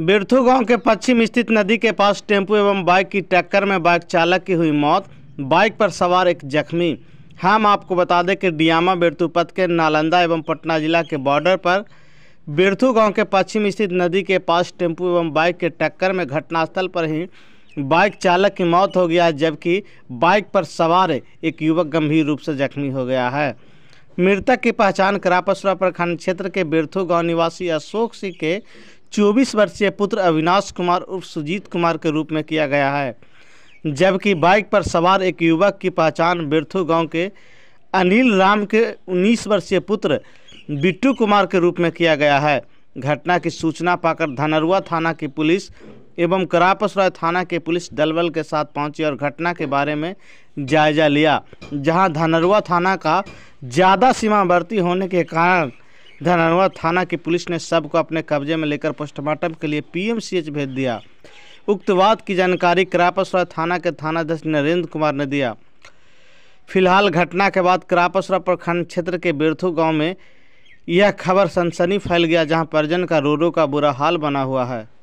बिरथू गांव के पश्चिम स्थित नदी के पास टेम्पू एवं बाइक की टक्कर में बाइक चालक की हुई मौत बाइक पर सवार एक जख्मी हम आपको बता दें कि डियामा बिरथू पथ के नालंदा एवं पटना जिला के बॉर्डर पर बिरथू गांव के पश्चिम स्थित नदी के पास टेम्पू एवं बाइक के टक्कर में घटनास्थल पर ही बाइक चालक की मौत हो गया जबकि बाइक पर सवार एक युवक गंभीर रूप से जख्मी हो गया है मृतक की पहचान करापसुरा प्रखंड क्षेत्र के बिरथू गांव निवासी अशोक सिंह के चौबीस वर्षीय पुत्र अविनाश कुमार उर्फ सुजीत कुमार के रूप में किया गया है जबकि बाइक पर सवार एक युवक की पहचान बिरथु गांव के अनिल राम के 19 वर्षीय पुत्र बिट्टू कुमार के रूप में किया गया है घटना की सूचना पाकर धनरुआ थाना की पुलिस एवं करापसराय थाना के पुलिस दलबल के साथ पहुंची और घटना के बारे में जायजा लिया जहां धनरुआ थाना का ज़्यादा सीमावर्ती होने के कारण धनहरवा थाना की पुलिस ने शव को अपने कब्जे में लेकर पोस्टमार्टम के लिए पीएमसीएच भेज दिया उक्त वाद की जानकारी करापसरा थाना के थानाध्यक्ष नरेंद्र कुमार ने दिया फिलहाल घटना के बाद करापसरा प्रखंड क्षेत्र के बिरथू गांव में यह खबर सनसनी फैल गया जहां परिजन का रोरो का बुरा हाल बना हुआ है